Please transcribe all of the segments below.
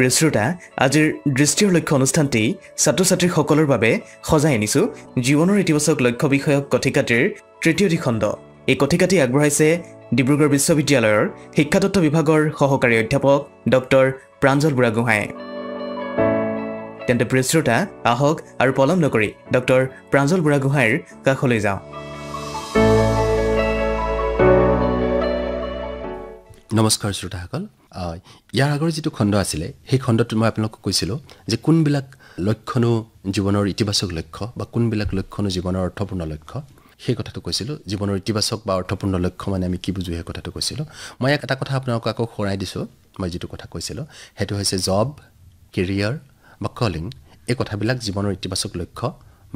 প্ৰিয় শ্ৰোতা আজিৰ দৃষ্টিৰ লক্ষ্য অনুষ্ঠানটি ছাত্ৰ ছাত্ৰীসকলৰ বাবে সজাই আনিছোঁ জীৱনৰ ইতিবাচক লক্ষ্য বিষয়ক কথিকাটিৰ তৃতীয়টি খণ্ড এই কথিকাটি আগবঢ়াইছে ডিব্ৰুগড় বিশ্ববিদ্যালয়ৰ শিক্ষাতত্ব বিভাগৰ সহকাৰী অধ্যাপক ডক্টৰ প্ৰাঞ্জল বুঢ়াগোহাঁই তেন্তে প্ৰিয় শ্ৰোতা আহক আৰু পলম নকৰি ডক্টৰ প্ৰাঞ্জল বুঢ়াগোহাঁইৰ কাষলৈ যাওঁ নমস্কাৰ শ্ৰোতাসকল ইয়াৰ আগৰ যিটো খণ্ড আছিলে সেই খণ্ডটোত মই আপোনালোকক কৈছিলোঁ যে কোনবিলাক লক্ষণো জীৱনৰ ইতিবাচক লক্ষ্য বা কোনবিলাক লক্ষণো জীৱনৰ অৰ্থপূৰ্ণ লক্ষ্য সেই কথাটো কৈছিলোঁ জীৱনৰ ইতিবাচক বা অৰ্থপূৰ্ণ লক্ষ্য মানে আমি কি বুজোঁ সেই কথাটো কৈছিলোঁ মই ইয়াক এটা কথা আপোনালোকক আকৌ সোঁৱৰাই দিছোঁ মই যিটো কথা কৈছিলোঁ সেইটো হৈছে জব কেৰিয়াৰ বা কলিং এই কথাবিলাক জীৱনৰ ইতিবাচক লক্ষ্য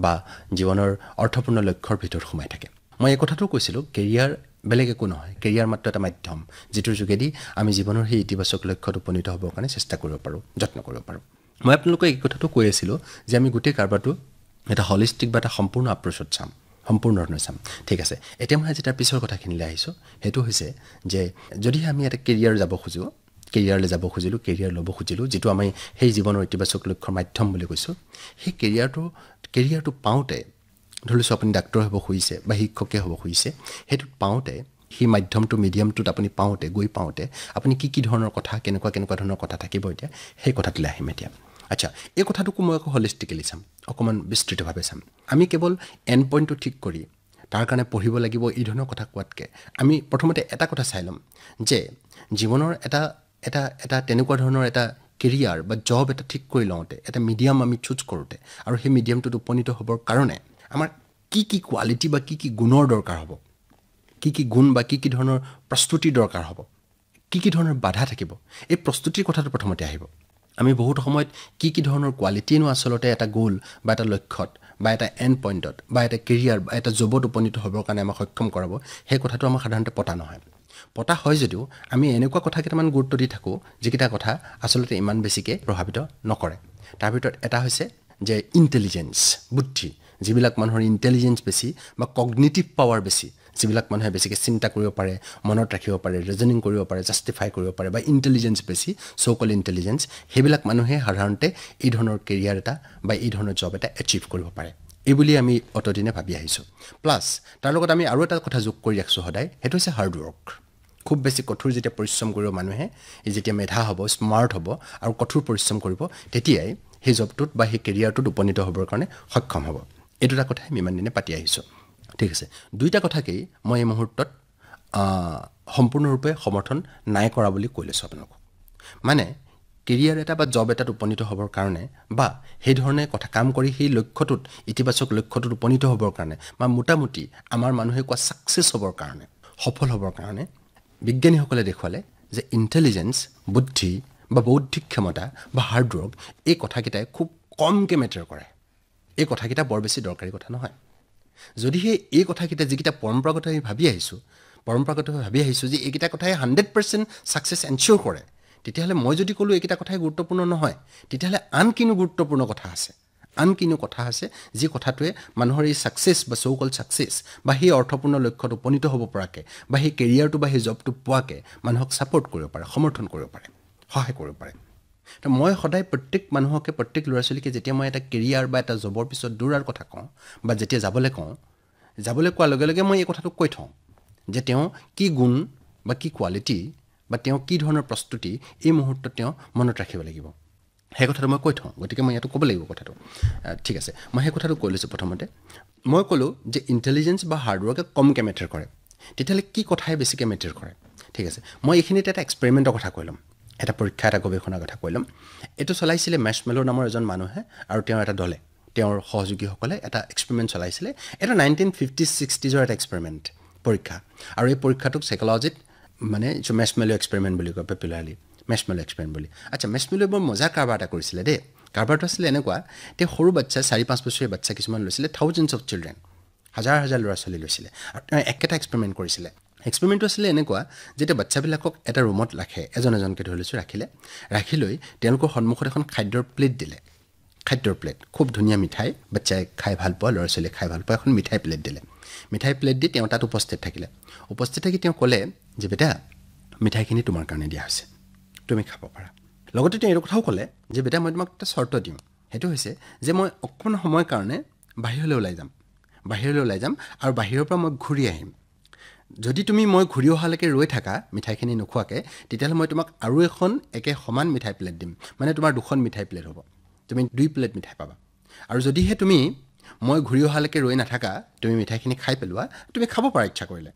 বা জীৱনৰ অৰ্থপূৰ্ণ লক্ষ্যৰ ভিতৰত সোমাই থাকে মই এই কথাটো কৈছিলোঁ কেৰিয়াৰ বেলেগ একো নহয় কেৰিয়াৰ মাত্ৰ এটা মাধ্যম যিটোৰ যোগেদি আমি জীৱনৰ সেই ইতিবাচক লক্ষ্যত উপনীত হ'বৰ কাৰণে চেষ্টা কৰিব পাৰোঁ যত্ন কৰিব পাৰোঁ মই আপোনালোকক এই কথাটো কৈ আছিলোঁ যে আমি গোটেই কাৰোবাৰটো এটা হলিষ্টিক বা এটা সম্পূৰ্ণ আপ্ৰ'চত চাম সম্পূৰ্ণ ধৰণে চাম ঠিক আছে এতিয়া মই আজি তাৰ পিছৰ কথাখিনিলৈ আহিছোঁ সেইটো হৈছে যে যদিহে আমি এটা কেৰিয়াৰ যাব খোজোঁ কেৰিয়াৰলৈ যাব খুজিলোঁ কেৰিয়াৰ ল'ব খুজিলোঁ যিটো আমি সেই জীৱনৰ ইতিবাচক লক্ষ্যৰ মাধ্যম বুলি কৈছোঁ সেই কেৰিয়াৰটো কেৰিয়াৰটো পাওঁতে ধৰি লৈছোঁ আপুনি ডাক্তৰ হ'ব খুজিছে বা শিক্ষকে হ'ব খুজিছে সেইটোত পাওঁতে সেই মাধ্যমটো মিডিয়ামটোত আপুনি পাওঁতে গৈ পাওঁতে আপুনি কি কি ধৰণৰ কথা কেনেকুৱা কেনেকুৱা ধৰণৰ কথা থাকিব এতিয়া সেই কথাটোলৈ আহিম এতিয়া আচ্ছা এই কথাটোকো মই আকৌ হলিষ্টিকেলি চাম অকণমান বিস্তৃতভাৱে চাম আমি কেৱল এণ্ড পইণ্টটো ঠিক কৰি তাৰ কাৰণে পঢ়িব লাগিব এই ধৰণৰ কথা কোৱাতকৈ আমি প্ৰথমতে এটা কথা চাই ল'ম যে জীৱনৰ এটা এটা এটা তেনেকুৱা ধৰণৰ এটা কেৰিয়াৰ বা জব এটা ঠিক কৰি লওঁতে এটা মিডিয়াম আমি চুজ কৰোঁতে আৰু সেই মিডিয়ামটোত উপনীত হ'বৰ কাৰণে আমাৰ কি কি কোৱালিটি বা কি কি গুণৰ দৰকাৰ হ'ব কি কি গুণ বা কি কি ধৰণৰ প্ৰস্তুতি দৰকাৰ হ'ব কি কি ধৰণৰ বাধা থাকিব এই প্ৰস্তুতিৰ কথাটো প্ৰথমতে আহিব আমি বহুত সময়ত কি কি ধৰণৰ কোৱালিটিনো আচলতে এটা গ'ল বা এটা লক্ষ্যত বা এটা এণ্ড পইণ্টত বা এটা কেৰিয়াৰ বা এটা জবত উপনীত হ'বৰ কাৰণে আমাক সক্ষম কৰাব সেই কথাটো আমাৰ সাধাৰণতে পতা নহয় পতা হয় যদিও আমি এনেকুৱা কথা কেইটামান গুৰুত্ব দি থাকোঁ যিকেইটা কথা আচলতে ইমান বেছিকৈ প্ৰভাৱিত নকৰে তাৰ ভিতৰত এটা হৈছে যে ইণ্টেলিজেঞ্চ বুদ্ধি যিবিলাক মানুহৰ ইণ্টেলিজেঞ্চ বেছি বা কগনেটিভ পাৱাৰ বেছি যিবিলাক মানুহে বেছিকৈ চিন্তা কৰিব পাৰে মনত ৰাখিব পাৰে ৰিজনিং কৰিব পাৰে জাষ্টিফাই কৰিব পাৰে বা ইণ্টেলিজেঞ্চ বেছি চ' ইণ্টেলিজেঞ্চ সেইবিলাক মানুহে সাধাৰণতে এই ধৰণৰ কেৰিয়াৰ এটা বা এই ধৰণৰ জব এটা এচিভ কৰিব পাৰে এইবুলিয়ে আমি অতদিনে ভাবি আহিছোঁ প্লাছ তাৰ লগত আমি আৰু এটা কথা যোগ কৰি ৰাখিছোঁ সদায় সেইটো হৈছে হাৰ্ডৱৰ্ক খুব বেছি কঠোৰ যেতিয়া পৰিশ্ৰম কৰিব মানুহে যেতিয়া মেধা হ'ব স্মাৰ্ট হ'ব আৰু কঠোৰ পৰিশ্ৰম কৰিব তেতিয়াই সেই জবটোত বা সেই কেৰিয়াৰটোত উপনীত হ'বৰ কাৰণে সক্ষম হ'ব এই দুটা কথাই আমি ইমান দিনে পাতি আহিছোঁ ঠিক আছে দুইটা কথাকেই মই এই মুহূৰ্তত সম্পূৰ্ণৰূপে সমৰ্থন নাই কৰা বুলি কৈ লৈছোঁ আপোনালোকক মানে কেৰিয়াৰ এটা বা জব এটাত উপনীত হ'বৰ কাৰণে বা সেইধৰণে কথা কাম কৰি সেই লক্ষ্যটোত ইতিবাচক লক্ষ্যটোত উপনীত হ'বৰ কাৰণে বা মোটামুটি আমাৰ মানুহে কোৱা ছাকচেছ হ'বৰ কাৰণে সফল হ'বৰ কাৰণে বিজ্ঞানীসকলে দেখুৱালে যে ইণ্টেলিজেঞ্চ বুদ্ধি বা বৌদ্ধিক ক্ষমতা বা হাৰ্ডৱৰ্ক এই কথাকেইটাই খুব কমকৈ মেটাৰ কৰে এই কথাকেইটা বৰ বেছি দৰকাৰী কথা নহয় যদিহে এই কথাকেইটা যিকেইটা পৰম্পৰাগত আমি ভাবি আহিছোঁ পৰম্পৰাগতভাৱে ভাবি আহিছোঁ যে এইকেইটা কথাই হাণ্ড্ৰেড পাৰ্চেণ্ট ছাকচেছ এনচিয়'ৰ কৰে তেতিয়াহ'লে মই যদি ক'লোঁ এইকেইটা কথাই গুৰুত্বপূৰ্ণ নহয় তেতিয়াহ'লে আন কিনো গুৰুত্বপূৰ্ণ কথা আছে আন কিনো কথা আছে যি কথাটোৱে মানুহৰ এই ছাকচেছ বা চৌকল ছাকচেছ বা সেই অৰ্থপূৰ্ণ লক্ষ্যত উপনীত হ'ব পৰাকৈ বা সেই কেৰিয়াৰটো বা সেই জবটো পোৱাকৈ মানুহক ছাপৰ্ট কৰিব পাৰে সমৰ্থন কৰিব পাৰে সহায় কৰিব পাৰে তো মই সদায় প্ৰত্যেক মানুহকে প্ৰত্যেক ল'ৰা ছোৱালীকে যেতিয়া মই এটা কেৰিয়াৰ বা এটা জবৰ পিছত দৌৰাৰ কথা কওঁ বা যেতিয়া যাবলৈ কওঁ যাবলৈ কোৱাৰ লগে লগে মই এই কথাটো কৈ থওঁ যে তেওঁ কি গুণ বা কি কোৱালিটি বা তেওঁ কি ধৰণৰ প্ৰস্তুতি এই মুহূৰ্তত তেওঁ মনত ৰাখিব লাগিব সেই কথাটো মই কৈ থওঁ গতিকে মই ইয়াতো ক'ব লাগিব কথাটো ঠিক আছে মই সেই কথাটো কৈ লৈছোঁ প্ৰথমতে মই ক'লোঁ যে ইণ্টেলিজেঞ্চ বা হাৰ্ডৱৰ্কে কমকৈ মেটাৰ কৰে তেতিয়াহ'লে কি কথাই বেছিকৈ মেটাৰ কৰে ঠিক আছে মই এইখিনিতে এটা এক্সপেৰিমেণ্টৰ কথা কৈ ল'ম এটা পৰীক্ষা এটা গৱেষণাৰ কথা কৈ ল'ম এইটো চলাইছিলে মেচমেল'ৰ নামৰ এজন মানুহে আৰু তেওঁৰ এটা দলে তেওঁৰ সহযোগীসকলে এটা এক্সপেৰিমেণ্ট চলাইছিলে এটা নাইনটিন ফিফটি ছিক্সটিজৰ এটা এক্সপেৰিমেণ্ট পৰীক্ষা আৰু এই পৰীক্ষাটোক চাইকলজিত মানে মেচমেলো এক্সপেৰিমেণ্ট বুলি কয় পেপুলাৰলি মেচমেলো এক্সপেৰিমেণ্ট বুলি আচ্ছা মেচমেলোৱে বৰ মজা কাৰোবাৰ এটা কৰিছিলে দেই কাৰবাৰটো আছিলে এনেকুৱা তেওঁ সৰু বাচ্ছা চাৰি পাঁচ বছৰীয়া বাচ্ছা কিছুমান লৈছিলে থাউজেণ্ডছ অফ চিলড্ৰেন হাজাৰ হাজাৰ ল'ৰা ছোৱালী লৈছিলে আৰু তেওঁ একেটা এক্সপেৰিমেণ্ট কৰিছিলে এক্সপেৰিমেণ্টটো আছিলে এনেকুৱা যেতিয়া বাচ্ছাবিলাকক এটা ৰুমত ৰাখে এজন এজনকে ধৰি লৈছোঁ ৰাখিলে ৰাখি লৈ তেওঁলোকৰ সন্মুখত এখন খাদ্যৰ প্লেট দিলে খাদ্যৰ প্লেট খুব ধুনীয়া মিঠাই বাচ্চাই খাই ভাল পোৱা ল'ৰা ছোৱালীয়ে খাই ভাল পোৱা এখন মিঠাই প্লেট দিলে মিঠাই প্লেট দি তেওঁ তাত উপস্থিত থাকিলে উপস্থিত থাকি তেওঁ ক'লে যে বেটা মিঠাইখিনি তোমাৰ কাৰণে দিয়া হৈছে তুমি খাব পাৰা লগতে তেওঁ এইটো কথাও ক'লে যে বেটা মই তোমাক এটা চৰ্ত দিওঁ সেইটো হৈছে যে মই অকণমান সময়ৰ কাৰণে বাহিৰলৈ ওলাই যাম বাহিৰলৈ ওলাই যাম আৰু বাহিৰৰ পৰা মই ঘূৰি আহিম যদি তুমি মই ঘূৰি অহালৈকে ৰৈ থাকা মিঠাইখিনি নোখোৱাকৈ তেতিয়াহ'লে মই তোমাক আৰু এখন একে সমান মিঠাই প্লেট দিম মানে তোমাৰ দুখন মিঠাই প্লেট হ'ব তুমি দুই প্লেট মিঠাই পাবা আৰু যদিহে তুমি মই ঘূৰি অহালৈকে ৰৈ নাথাকা তুমি মিঠাইখিনি খাই পেলোৱা তুমি খাব পাৰা ইচ্ছা কৰিলে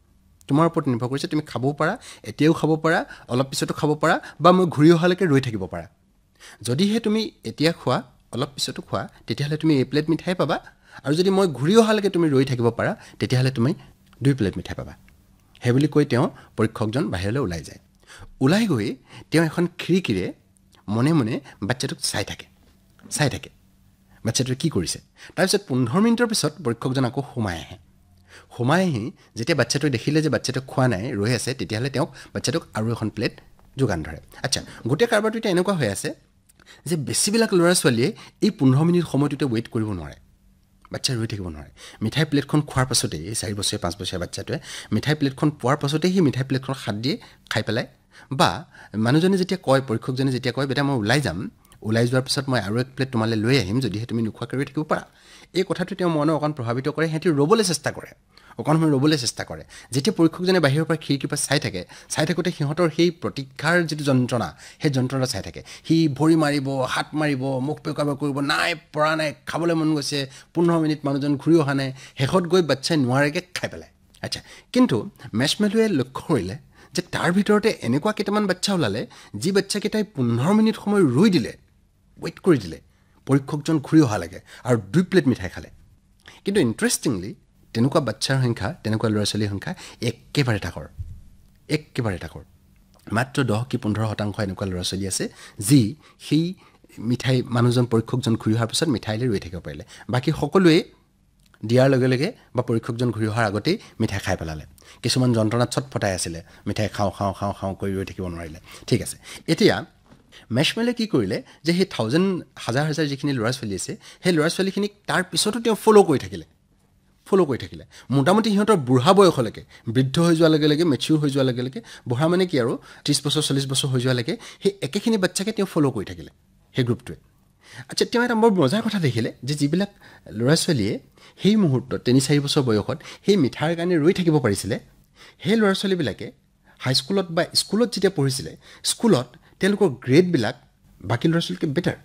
তোমাৰ ওপৰত নিৰ্ভৰ কৰিছে তুমি খাবও পাৰা এতিয়াও খাব পাৰা অলপ পিছতো খাব পাৰা বা মই ঘূৰি অহালৈকে ৰৈ থাকিব পাৰা যদিহে তুমি এতিয়া খোৱা অলপ পিছতো খোৱা তেতিয়াহ'লে তুমি এই প্লেট মিঠাই পাবা আৰু যদি মই ঘূৰি অহালৈকে তুমি ৰৈ থাকিব পাৰা তেতিয়াহ'লে তুমি দুই প্লেট মিঠাই পাবা সেই বুলি কৈ তেওঁ পৰীক্ষকজন বাহিৰলৈ ওলাই যায় ওলাই গৈ তেওঁ এখন খিৰিকীৰে মনে মনে বাচ্ছাটোক চাই থাকে চাই থাকে বাচ্ছাটোৱে কি কৰিছে তাৰপিছত পোন্ধৰ মিনিটৰ পিছত পৰীক্ষকজন আকৌ সোমাই আহে সোমাই আহি যেতিয়া বাচ্ছাটোৱে দেখিলে যে বাচ্ছাটোক খোৱা নাই ৰৈ আছে তেতিয়াহ'লে তেওঁক বাচ্ছাটোক আৰু এখন প্লেট যোগান ধৰে আচ্ছা গোটেই কাৰোবাৰটো এতিয়া এনেকুৱা হৈ আছে যে বেছিবিলাক ল'ৰা ছোৱালীয়ে এই পোন্ধৰ মিনিট সময়টোতে ৱেইট কৰিব নোৱাৰে বাচ্চাই ৰৈ থাকিব নোৱাৰে মিঠাই প্লেটখন খোৱাৰ পাছতেই এই চাৰি বছৰীয়া পাঁচ বছৰীয়া বাচ্চাটোৱে মিঠাই প্লেটখন পোৱাৰ পাছতেই সেই মিঠাই প্লেটখন হাত দিয়ে খাই পেলাই বা মানুহজনে যেতিয়া কয় পৰীক্ষকজনে যেতিয়া কয় বেটা মই ওলাই যাম ওলাই যোৱাৰ পিছত মই আৰু এক প্লেট তোমালৈ লৈ আহিম যদিহে তুমি নোখোৱাকৈ ৰৈ থাকিব পাৰা এই কথাটো তেওঁ মনৰ অকণ প্ৰভাৱিত কৰে সিহঁতি ৰ'বলৈ চেষ্টা কৰে অকণ সময় ৰ'বলৈ চেষ্টা কৰে যেতিয়া পৰীক্ষকজনে বাহিৰৰ পৰা খিৰিকীৰ পৰা চাই থাকে চাই থাকোঁতে সিহঁতৰ সেই প্ৰতীক্ষাৰ যিটো যন্ত্ৰণা সেই যন্ত্ৰণা চাই থাকে সি ভৰি মাৰিব হাত মাৰিব মুখ পেকাব কৰিব নাই পৰা নাই খাবলৈ মন গৈছে পোন্ধৰ মিনিট মানুহজন ঘূৰি অহা নাই শেষত গৈ বাচ্চাই নোৱাৰেগৈ খাই পেলায় আচ্ছা কিন্তু মেচমেলুৱে লক্ষ্য কৰিলে যে তাৰ ভিতৰতে এনেকুৱা কেইটামান বাচ্চা ওলালে যি বাচ্চাকেইটাই পোন্ধৰ মিনিট সময় ৰুই দিলে ৱেইট কৰি দিলে পৰীক্ষকজন ঘূৰি অহালৈকে আৰু দুই প্লেট মিঠাই খালে কিন্তু ইণ্টাৰেষ্টিংলি তেনেকুৱা বাচ্ছাৰ সংখ্যা তেনেকুৱা ল'ৰা ছোৱালীৰ সংখ্যা একেবাৰে তাকৰ একেবাৰে তাকৰ মাত্ৰ দহ কি পোন্ধৰ শতাংশ এনেকুৱা ল'ৰা ছোৱালী আছে যি সেই মিঠাই মানুহজন পৰীক্ষকজন ঘূৰি অহাৰ পিছত মিঠাইলৈ ৰৈ থাকিব পাৰিলে বাকী সকলোৱে দিয়াৰ লগে লগে বা পৰীক্ষকজন ঘূৰি অহাৰ আগতেই মিঠাই খাই পেলালে কিছুমান যন্ত্ৰণাত ছটফটাই আছিলে মিঠাই খাওঁ খাওঁ খাওঁ খাওঁ কৰি ৰৈ থাকিব নোৱাৰিলে ঠিক আছে এতিয়া মেচমেলে কি কৰিলে যে সেই থাউজেণ্ড হাজাৰ হাজাৰ যিখিনি ল'ৰা ছোৱালী আছে সেই ল'ৰা ছোৱালীখিনিক তাৰ পিছতো তেওঁ ফ'ল' কৰি থাকিলে ফ'ল' কৰি থাকিলে মোটামুটি সিহঁতৰ বুঢ়া বয়সলৈকে বৃদ্ধ হৈ যোৱাৰ লগে লগে মেচিয়ৰ হৈ যোৱাৰ লগে লগে বুঢ়া মানে কি আৰু ত্ৰিছ বছৰ চল্লিছ বছৰ হৈ যোৱালৈকে সেই একেখিনি বাচ্চাকে তেওঁ ফ'ল' কৰি থাকিলে সেই গ্ৰুপটোৱে আচ্ছা তেওঁ এটা বৰ মজাৰ কথা দেখিলে যে যিবিলাক ল'ৰা ছোৱালীয়ে সেই মুহূৰ্তত তিনি চাৰি বছৰ বয়সত সেই মিঠাৰ কাৰণে ৰৈ থাকিব পাৰিছিলে সেই ল'ৰা ছোৱালীবিলাকে হাইস্কুলত বা স্কুলত যেতিয়া পঢ়িছিলে স্কুলত তেওঁলোকৰ গ্ৰেডবিলাক বাকী ল'ৰা ছোৱালীতকৈ বেটাৰ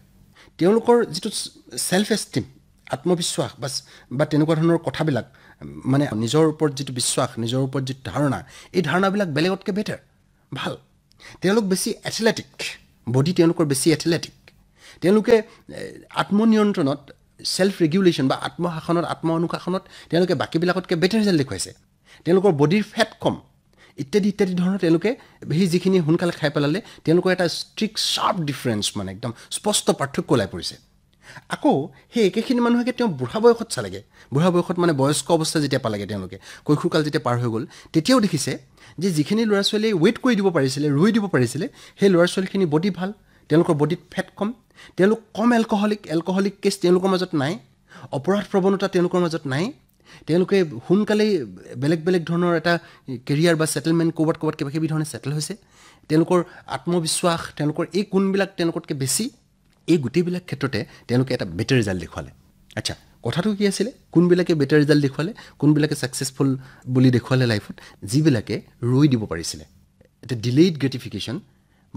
তেওঁলোকৰ যিটো ছেল্ফ এষ্টিম আত্মবিশ্বাস বা বা তেনেকুৱা ধৰণৰ কথাবিলাক মানে নিজৰ ওপৰত যিটো বিশ্বাস নিজৰ ওপৰত যিটো ধাৰণা এই ধাৰণাবিলাক বেলেগতকৈ বেটাৰ ভাল তেওঁলোক বেছি এথলেটিক বডি তেওঁলোকৰ বেছি এথলেটিক তেওঁলোকে আত্মনিয়ন্ত্ৰণত ছেল্ফ ৰেগুলেশ্যন বা আত্মশাসনত আত্ম অনুশাসনত তেওঁলোকে বাকীবিলাকতকৈ বেটাৰ ৰিজাল্ট দেখুৱাইছে তেওঁলোকৰ বডিৰ ফেট কম ইত্যাদি ইত্যাদি ধৰণৰ তেওঁলোকে সেই যিখিনি সোনকালে খাই পেলালে তেওঁলোকৰ এটা ষ্ট্ৰিক্ট শ্বাৰ্প ডিফাৰেঞ্চ মানে একদম স্পষ্ট পাৰ্থক্য ওলাই পৰিছে আকৌ সেই একেখিনি মানুহকে তেওঁ বুঢ়া বয়সত চালেগে বুঢ়া বয়সত মানে বয়স্ক অৱস্থা যেতিয়া পালেগে তেওঁলোকে কৈশোৰকাল যেতিয়া পাৰ হৈ গ'ল তেতিয়াও দেখিছে যে যিখিনি ল'ৰা ছোৱালীয়ে ৱেইট কৰি দিব পাৰিছিলে ৰুই দিব পাৰিছিলে সেই ল'ৰা ছোৱালীখিনি বডি ভাল তেওঁলোকৰ বডিত ফেট কম তেওঁলোক কম এলকহলিক এলকহলিক কেছ তেওঁলোকৰ মাজত নাই অপৰাধ প্ৰৱণতা তেওঁলোকৰ মাজত নাই তেওঁলোকে সোনকালেই বেলেগ বেলেগ ধৰণৰ এটা কেৰিয়াৰ বা ছেটেলমেণ্ট ক'ৰবাত ক'ৰবাত কিবাকিবি ধৰণে ছেটেল হৈছে তেওঁলোকৰ আত্মবিশ্বাস তেওঁলোকৰ এই গুণবিলাক তেওঁলোকতকৈ বেছি এই গোটেইবিলাক ক্ষেত্ৰতে তেওঁলোকে এটা বেটাৰ ৰিজাল্ট দেখুৱালে আচ্ছা কথাটো কি আছিলে কোনবিলাকে বেটাৰ ৰিজাল্ট দেখুৱালে কোনবিলাকে ছাকচেছফুল বুলি দেখুৱালে লাইফত যিবিলাকে ৰৈ দিব পাৰিছিলে এটা ডিলেইড গ্ৰেটিফিকেশ্যন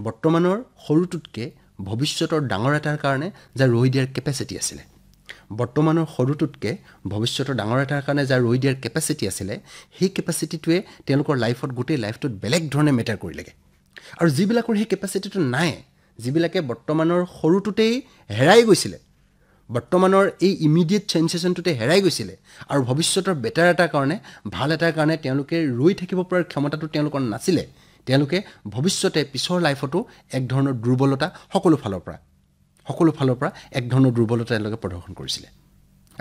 বৰ্তমানৰ সৰুটোতকৈ ভৱিষ্যতৰ ডাঙৰ এটাৰ কাৰণে যাৰ ৰৈ দিয়াৰ কেপাচিটি আছিলে বৰ্তমানৰ সৰুটোতকৈ ভৱিষ্যতৰ ডাঙৰ এটাৰ কাৰণে যাৰ ৰৈ দিয়াৰ কেপাচিটি আছিলে সেই কেপাচিটিটোৱে তেওঁলোকৰ লাইফত গোটেই লাইফটোত বেলেগ ধৰণে মেটাৰ কৰিলেগৈ আৰু যিবিলাকৰ সেই কেপাচিটিটো নাই যিবিলাকে বৰ্তমানৰ সৰুটোতেই হেৰাই গৈছিলে বৰ্তমানৰ এই ইমিডিয়েট চেঞ্চেশ্যনটোতে হেৰাই গৈছিলে আৰু ভৱিষ্যতৰ বেটাৰ এটাৰ কাৰণে ভাল এটাৰ কাৰণে তেওঁলোকে ৰৈ থাকিব পৰাৰ ক্ষমতাটো তেওঁলোকৰ নাছিলে তেওঁলোকে ভৱিষ্যতে পিছৰ লাইফতো এক ধৰণৰ দুৰ্বলতা সকলো ফালৰ পৰা সকলো ফালৰ পৰা এক ধৰণৰ দুৰ্বলতা তেওঁলোকে প্ৰদৰ্শন কৰিছিলে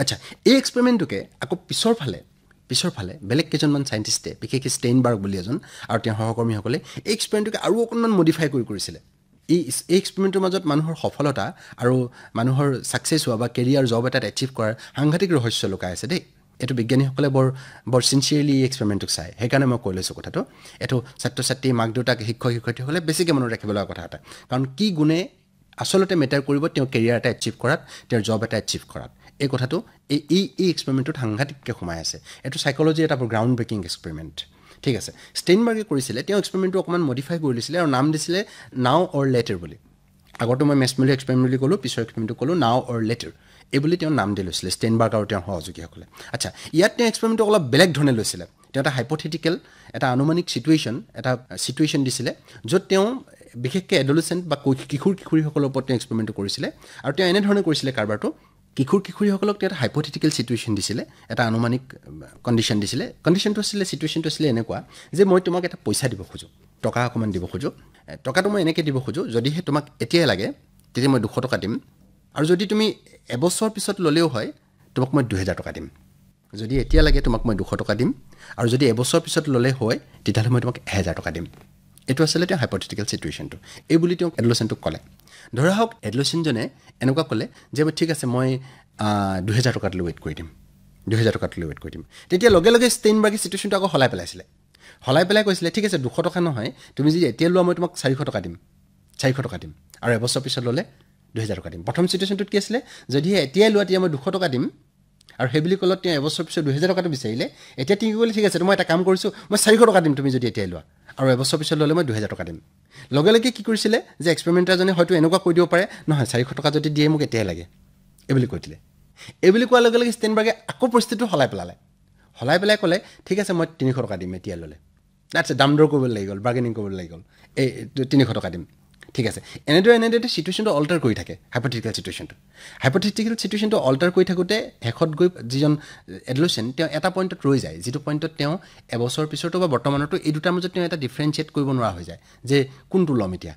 আচ্ছা এই এক্সপেৰিমেণ্টটোকে আকৌ পিছৰ ফালে পিছৰ ফালে বেলেগ কেইজনমান চাইণ্টিষ্টে বিশেষকৈ ষ্টেইনবাৰ্গ বুলি এজন আৰু তেওঁৰ সহকৰ্মীসকলে এই এক্সপেৰিমেণ্টটোকে আৰু অকণমান মডিফাই কৰি কৰিছিলে এই এই এক্সপেৰিমেণ্টৰ মাজত মানুহৰ সফলতা আৰু মানুহৰ ছাকচেছ হোৱা বা কেৰিয়াৰ জব এটাত এচিভ কৰাৰ সাংঘাতিক ৰহস্য লুকাই আছে দেই এইটো বিজ্ঞানীসকলে বৰ বৰ চিনচিয়াৰলি এই এক্সপেৰিমেণ্টটোক চাই সেইকাৰণে মই কৈ লৈছোঁ কথাটো এইটো ছাত্ৰ ছাত্ৰী মাক দেউতাক শিক্ষক শিক্ষয়িত্ৰীসকলে বেছিকৈ মনত ৰাখিব লগা কথা এটা কাৰণ কি গুণে আচলতে মেটাৰ কৰিব তেওঁৰ কেৰিয়াৰ এটা এচিভ কৰাত তেওঁৰ জব এটা এচিভ কৰাত এই কথাটো এই এই এই এক্সপেৰিমেণ্টটোত সাংঘাতিককৈ সোমাই আছে এইটো চাইক'লজিৰ এটা বৰ গ্ৰাউণ্ড ব্ৰেকিং এক্সপেৰিমেণ্ট ঠিক আছে ষ্টেইনবাৰ্গে কৰিছিলে তেওঁ এক্সপেৰিমেণ্টটো অকণমান মডিফাই কৰি লৈছিলে আৰু নাম দিছিলে নাও অৰ লেটাৰ বুলি আগতে মই মেচমেলি এক্সপেৰিমেণ্ট বুলি ক'লোঁ পিছৰ এক্সপেৰিমেণ্টটো ক'লোঁ নাও অৰ লেটাৰ বুলি তেওঁ নাম দি লৈছিলে ষ্টেইনবাৰ্গ আৰু তেওঁৰ সহযোগীসকলে আচ্ছা ইয়াত তেওঁ এক্সপেৰিমেণ্টটো অলপ বেলেগ ধৰণে লৈছিলে তেওঁ এটা হাইপথেটিকেল এটা আনুমানিক চিটুৱেশ্যন এটা ছিটুৱেশ্যন দিছিলে য'ত তেওঁ বিশেষকৈ এডলিচেণ্ট বা কিশোৰ কিশোৰীসকলৰ ওপৰত তেওঁ এক্সপেৰিমেণ্টটো কৰিছিলে আৰু তেওঁ এনেধৰণে কৰিছিলে কাৰোবাৰটো কিশোৰ কিশোৰীসকলক তেওঁ এটা হাইপথেটিকেল ছিটুৱেশ্যন দিছিলে এটা আনুমানিক কণ্ডিশ্যন দিছিলে কণ্ডিশ্যনটো আছিলে ছিটুৱেশ্যনটো আছিলে এনেকুৱা যে মই তোমাক এটা পইচা দিব খোজোঁ টকা অকণমান দিব খোজোঁ টকাটো মই এনেকৈ দিব খোজোঁ যদিহে তোমাক এতিয়াই লাগে তেতিয়া মই দুশ টকা দিম আৰু যদি তুমি এবছৰ পিছত ল'লেও হয় তোমাক মই দুহেজাৰ টকা দিম যদি এতিয়া লাগে তোমাক মই দুশ টকা দিম আৰু যদি এবছৰ পিছত ল'লে হয় তেতিয়াহ'লে মই তোমাক এহেজাৰ টকা দিম এইটো আছিলে তেওঁ হাইপথেটিকেল ছিটুৱেশ্যনটো বুলি তেওঁক এডলচেণ্টটোক ক'লে ধৰা হওক এডলচিনজনে এনেকুৱা ক'লে যে ঠিক আছে মই দুহেজাৰ টকাত লৈ ৱেইট কৰি দিম দুহেজাৰ টকাত লৈ ৱেইট কৰি দিম তেতিয়া লগে লগে ষ্টেইন ষ্টেইনবাৰ্গে চিটুৱেশ্যনটো আকৌ সলাই পেলাইছিলে সলাই পেলাই কৈছিলে ঠিক আছে দুশ টকা নহয় তুমি যদি এতিয়া লোৱা মই তোমাক চাৰিশ টকা দিম চাৰিশ টকা দিম আৰু এবছৰ পিছত ল'লে দুহেজাৰ টকা দিম প্ৰথম চিটুৱেশ্যনটোত কি আছিলে যদিহে এতিয়াই লোৱা তেতিয়া মই দুশ টকা দিম আৰু সেইবুলি ক'লত তেওঁ এবছৰ পিছত দুহেজাৰ টকাটো বিচাৰিলে এতিয়া তিনি ক'লে ঠিক আছে মই এটা কাম কৰিছোঁ মই চাৰিশ টকা দিম তুমি যদি এতিয়াই লোৱা আৰু এবছৰ পিছত ল'লে মই দুহেজাৰ টকা দিম লগে লগে কি কৰিছিলে যে এক্সপেৰিমেণ্টাৰজনে হয়তো এনেকুৱা কৈ দিব পাৰে নহয় চাৰিশ টকা যদি দিয়ে মোক এতিয়াই লাগে এইবুলি কৈ দিলে এইবুলি কোৱাৰ লগে লগে ষ্টেনবাৰ্গে আকৌ পৰিস্থিতিটো সলাই পেলালে সলাই পেলাই ক'লে ঠিক আছে মই তিনিশ টকা দিম এতিয়া ল'লে আচ্ছা দাম দৰ কৰিবলৈ লাগি গ'ল বাৰ্গেনিং কৰিবলৈ লাগি গ'ল এই তিনিশ টকা দিম ঠিক আছে এনেদৰে এনেদৰে ছিটুৱেশ্যনটো অল্টাৰ কৰি থাকে হাইপথেটিকেল ছিটুৱেশ্যনটো হাইপ'থিটিকেল চিটুৱেশ্যনটো অল্টাৰ কৰি থাকোঁতে শেষত গৈ যিজন এডলুচেণ্ট তেওঁ এটা পইণ্টত ৰৈ যায় যিটো পইণ্টত তেওঁ এবছৰ পিছতো বা বৰ্তমানতো এই দুটাৰ মাজত তেওঁ এটা ডিফাৰেঞ্চিয়েট কৰিব নোৱাৰা হৈ যায় যে কোনটো ল'ম এতিয়া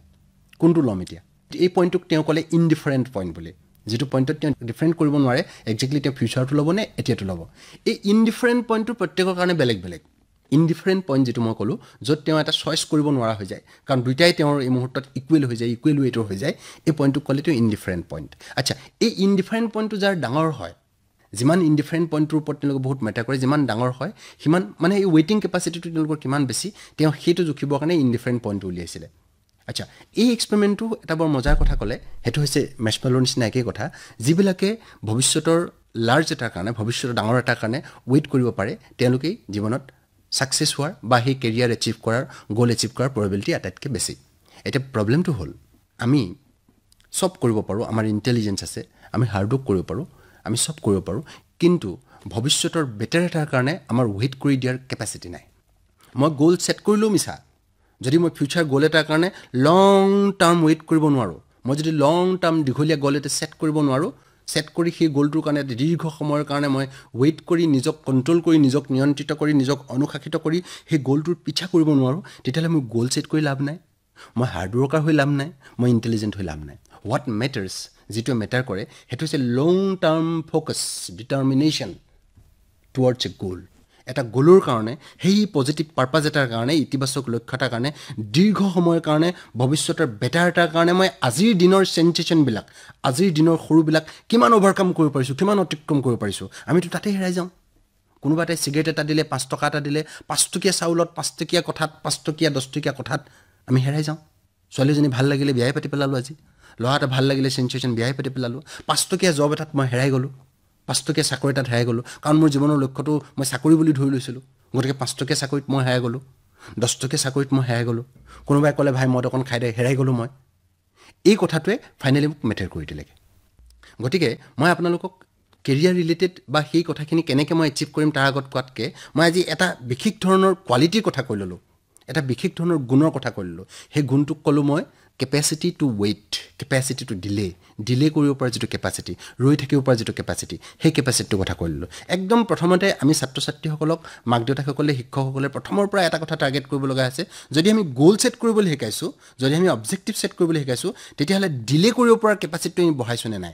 কোনটো ল'ম এতিয়া এই পইণ্টটোক তেওঁ ক'লে ইনডিফাৰেণ্ট পইণ্ট বুলি যিটো পইণ্টত তেওঁ ডিফাৰেণ্ট কৰিব নোৱাৰে একজেক্টলি তেওঁ ফিউচাৰটো ল'বনে এতিয়াটো ল'ব এই ইনডিফাৰেণ্ট পইণ্টটো প্ৰত্যেকৰ কাৰণে বেলেগ বেলেগ ইনডিফাৰেণ্ট পইণ্ট যিটো মই ক'লোঁ য'ত তেওঁ এটা চইচ কৰিব নোৱাৰা হৈ যায় কাৰণ দুয়োটাই তেওঁৰ এই মুহূৰ্তত ইকুৱেল হৈ যায় ইকুৱেল ৱেটৰ হৈ যায় এই পইণ্টটো ক'লে তেওঁ ইনডিফাৰেণ্ট পইণ্ট আচ্ছা এই ইনডিফাৰেণ্ট পইণ্টটো যাৰ ডাঙৰ হয় যিমান ইনডিফাৰেণ্ট পইণ্টটোৰ ওপৰত তেওঁলোকে বহুত মেটাৰ কৰে যিমান ডাঙৰ হয় সিমান মানে এই ৱেটিং কেপাচিটিটো তেওঁলোকৰ কিমান বেছি তেওঁ সেইটো জুখিবৰ কাৰণে ইনডিফাৰেণ্ট পইণ্টটো উলিয়াইছিলে আচ্ছা এই এক্সপেৰিমেণ্টটো এটা বৰ মজাৰ কথা ক'লে সেইটো হৈছে মেচমেলৰ নিচিনা একেই কথা যিবিলাকে ভৱিষ্যতৰ লাৰ্জ এটাৰ কাৰণে ভৱিষ্যতৰ ডাঙৰ এটাৰ কাৰণে ৱেইট কৰিব পাৰে তেওঁলোকেই জীৱনত ছাকচেছ হোৱাৰ বা সেই কেৰিয়াৰ এচিভ কৰাৰ গ'ল এচিভ কৰাৰ প্ৰবেবিলিটি আটাইতকৈ বেছি এতিয়া প্ৰব্লেমটো হ'ল আমি চব কৰিব পাৰোঁ আমাৰ ইণ্টেলিজেঞ্চ আছে আমি হাৰ্ডৱৰ্ক কৰিব পাৰোঁ আমি চব কৰিব পাৰোঁ কিন্তু ভৱিষ্যতৰ বেটাৰ এটাৰ কাৰণে আমাৰ ৱেইট কৰি দিয়াৰ কেপাচিটি নাই মই গ'ল ছেট কৰিলেও মিছা যদি মই ফিউচাৰ গ'ল এটাৰ কাৰণে লং টাৰ্ম ৱেইট কৰিব নোৱাৰোঁ মই যদি লং টাৰ্ম দীঘলীয়া গ'ল এটা ছেট কৰিব নোৱাৰোঁ ছেট কৰি সেই গ'লটোৰ কাৰণে দীৰ্ঘ সময়ৰ কাৰণে মই ৱেইট কৰি নিজক কণ্ট্ৰল কৰি নিজক নিয়ন্ত্ৰিত কৰি নিজক অনুশাসিত কৰি সেই গ'লটোৰ পিছা কৰিব নোৱাৰোঁ তেতিয়াহ'লে মোৰ গ'ল ছেট কৰি লাভ নাই মই হাৰ্ডৱৰ্কাৰ হৈ লাভ নাই মই ইণ্টেলিজেণ্ট হৈ লাভ নাই হোৱাট মেটাৰ্ছ যিটোৱে মেটাৰ কৰে সেইটো হৈছে long term focus determination towards a goal এটা গ'লৰ কাৰণে সেই পজিটিভ পাৰ্পাজ এটাৰ কাৰণে ইতিবাচক লক্ষ্য এটাৰ কাৰণে দীৰ্ঘ সময়ৰ কাৰণে ভৱিষ্যতৰ বেটাৰ এটাৰ কাৰণে মই আজিৰ দিনৰ চেঞ্চেশ্যনবিলাক আজিৰ দিনৰ সৰুবিলাক কিমান অভাৰকাম কৰিব পাৰিছোঁ কিমান অতিক্ৰম কৰিব পাৰিছোঁ আমিতো তাতে হেৰাই যাওঁ কোনোবা এটাই চিগাৰেট এটা দিলে পাঁচ টকা এটা দিলে পাঁচটকীয়া চাউলত পাঁচটকীয়া কথাত পাঁচটকীয়া দহটকীয়া কথাত আমি হেৰাই যাওঁ ছোৱালীজনী ভাল লাগিলে বিয়াই পাতি পেলালোঁ আজি ল'ৰা এটা ভাল লাগিলে চেঞ্চুৱেশ্যন বিয়াই পাতি পেলালোঁ পাঁচটকীয়া জব এটাত মই হেৰাই গ'লোঁ পাঁচটকীয়া চাকৰি তাত হেৰাই গ'লোঁ কাৰণ মোৰ জীৱনৰ লক্ষ্যটো মই চাকৰি বুলি ধৰি লৈছিলোঁ গতিকে পাঁচটকীয়া চাকৰিত মই হেৰাই গ'লোঁ দহটকীয়া চাকৰিত মই হেৰাই গ'লোঁ কোনোবাই ক'লে ভাই মদ অকণ খাই দে হেৰাই গ'লোঁ মই এই কথাটোৱে ফাইনেলি মোক মেটাৰ কৰি দিলেগৈ গতিকে মই আপোনালোকক কেৰিয়াৰ ৰিলেটেড বা সেই কথাখিনি কেনেকৈ মই এচিভ কৰিম তাৰ আগত কোৱাতকৈ মই আজি এটা বিশেষ ধৰণৰ কোৱালিটিৰ কথা কৈ ল'লোঁ এটা বিশেষ ধৰণৰ গুণৰ কথা কৈ ল'লোঁ সেই গুণটোক ক'লোঁ মই capacity to wait capacity to delay delay কৰিব পৰা যিটো কেপাচিটি ৰৈ থাকিব পৰা যিটো কেপাচিটি সেই কেপাচিটিটোৰ কথা কৰিলোঁ একদম প্ৰথমতে আমি ছাত্ৰ ছাত্ৰীসকলক মাক দেউতাকসকলে শিক্ষকসকলে প্ৰথমৰ পৰা এটা কথা টাৰ্গেট কৰিব লগা আছে যদি আমি গ'ল ছেট কৰিবলৈ শিকাইছোঁ যদি আমি অবজেক্টিভ ছেট কৰিবলৈ শিকাইছোঁ তেতিয়াহ'লে ডিলে কৰিব পৰা কেপাচিটিটো আমি বঢ়াইছোঁ নে নাই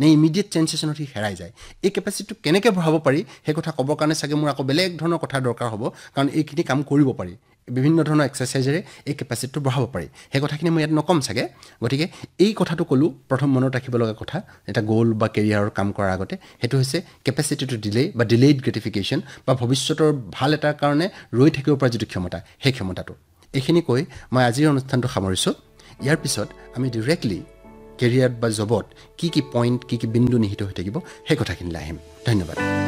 নে ইমিডিয়েট চেঞ্চেশ্যনত সি হেৰাই যায় এই কেপাচিটিটো কেনেকৈ বঢ়াব পাৰি সেই কথা ক'বৰ কাৰণে চাগে মোৰ আকৌ বেলেগ ধৰণৰ কথা দৰকাৰ হ'ব কাৰণ এইখিনি কাম কৰিব পাৰি বিভিন্ন ধৰণৰ এক্সাৰচাইজেৰে এই কেপাচিটিটো বঢ়াব পাৰি সেই কথাখিনি মই ইয়াত নকম চাগে গতিকে এই কথাটো ক'লোঁ প্ৰথম মনত ৰাখিব লগা কথা এটা গ'ল বা কেৰিয়াৰৰ কাম কৰাৰ আগতে সেইটো হৈছে কেপাচিটিটো ডিলে বা ডিলেইড গ্ৰেটিফিকেশ্যন বা ভৱিষ্যতৰ ভাল এটাৰ কাৰণে ৰৈ থাকিব পৰা যিটো ক্ষমতা সেই ক্ষমতাটো এইখিনি কৈ মই আজিৰ অনুষ্ঠানটো সামৰিছোঁ ইয়াৰ পিছত আমি ডিৰেক্টলি কেৰিয়াৰ বা জবত কি কি পইণ্ট কি কি বিন্দু নিহিত হৈ থাকিব সেই কথাখিনিলৈ আহিম ধন্যবাদ